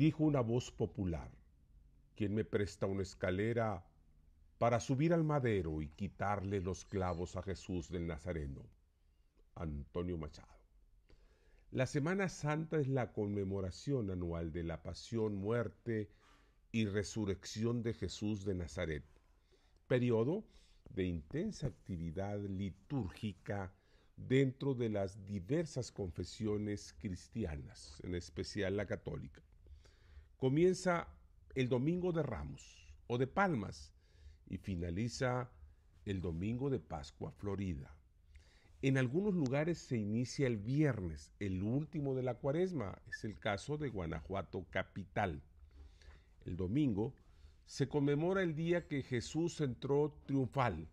dijo una voz popular, ¿quién me presta una escalera para subir al madero y quitarle los clavos a Jesús del Nazareno? Antonio Machado. La Semana Santa es la conmemoración anual de la pasión, muerte y resurrección de Jesús de Nazaret, periodo de intensa actividad litúrgica dentro de las diversas confesiones cristianas, en especial la católica comienza el Domingo de Ramos o de Palmas y finaliza el Domingo de Pascua Florida. En algunos lugares se inicia el viernes, el último de la cuaresma, es el caso de Guanajuato Capital. El domingo se conmemora el día que Jesús entró triunfal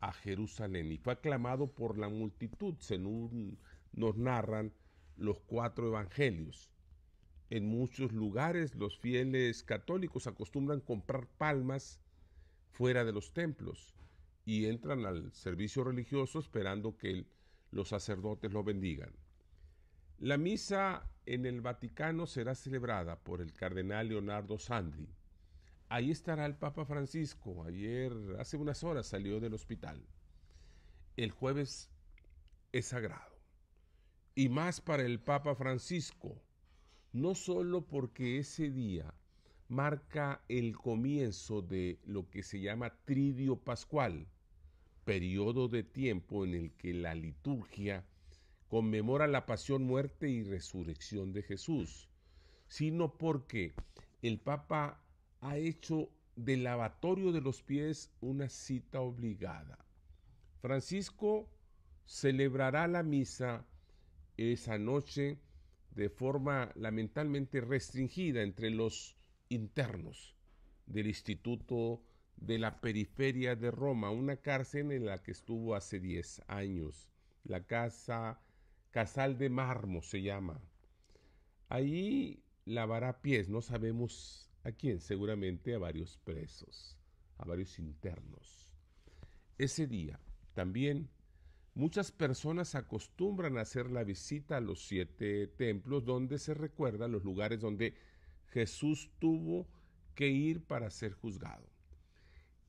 a Jerusalén y fue aclamado por la multitud, según nos narran los cuatro evangelios. En muchos lugares los fieles católicos acostumbran comprar palmas fuera de los templos y entran al servicio religioso esperando que los sacerdotes lo bendigan. La misa en el Vaticano será celebrada por el cardenal Leonardo Sandri. Ahí estará el Papa Francisco. Ayer, hace unas horas, salió del hospital. El jueves es sagrado. Y más para el Papa Francisco, no solo porque ese día marca el comienzo de lo que se llama tridio pascual, periodo de tiempo en el que la liturgia conmemora la pasión, muerte y resurrección de Jesús, sino porque el Papa ha hecho del lavatorio de los pies una cita obligada. Francisco celebrará la misa esa noche de forma lamentablemente restringida entre los internos del Instituto de la Periferia de Roma, una cárcel en la que estuvo hace 10 años, la casa Casal de Marmo se llama. Ahí lavará pies, no sabemos a quién, seguramente a varios presos, a varios internos. Ese día también Muchas personas acostumbran a hacer la visita a los siete templos donde se recuerdan los lugares donde Jesús tuvo que ir para ser juzgado.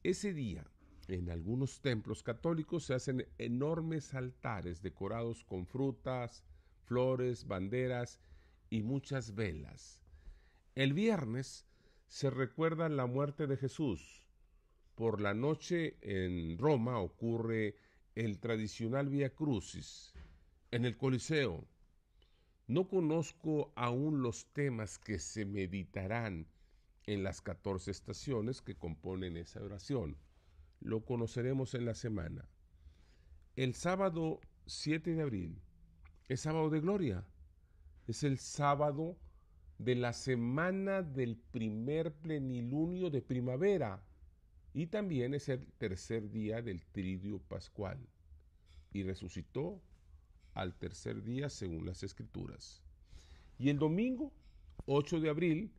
Ese día, en algunos templos católicos se hacen enormes altares decorados con frutas, flores, banderas y muchas velas. El viernes se recuerda la muerte de Jesús. Por la noche en Roma ocurre el tradicional Via Crucis en el Coliseo. No conozco aún los temas que se meditarán en las 14 estaciones que componen esa oración. Lo conoceremos en la semana. El sábado 7 de abril es sábado de gloria. Es el sábado de la semana del primer plenilunio de primavera. Y también es el tercer día del tridio pascual. Y resucitó al tercer día según las escrituras. Y el domingo 8 de abril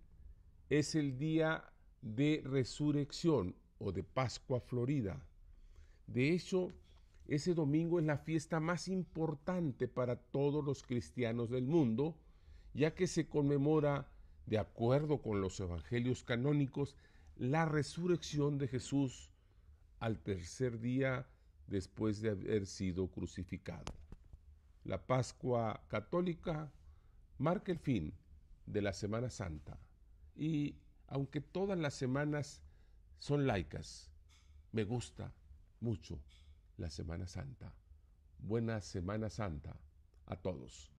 es el día de resurrección o de Pascua Florida. De hecho, ese domingo es la fiesta más importante para todos los cristianos del mundo, ya que se conmemora, de acuerdo con los evangelios canónicos, la resurrección de Jesús al tercer día después de haber sido crucificado. La Pascua católica marca el fin de la Semana Santa y aunque todas las semanas son laicas, me gusta mucho la Semana Santa. Buena Semana Santa a todos.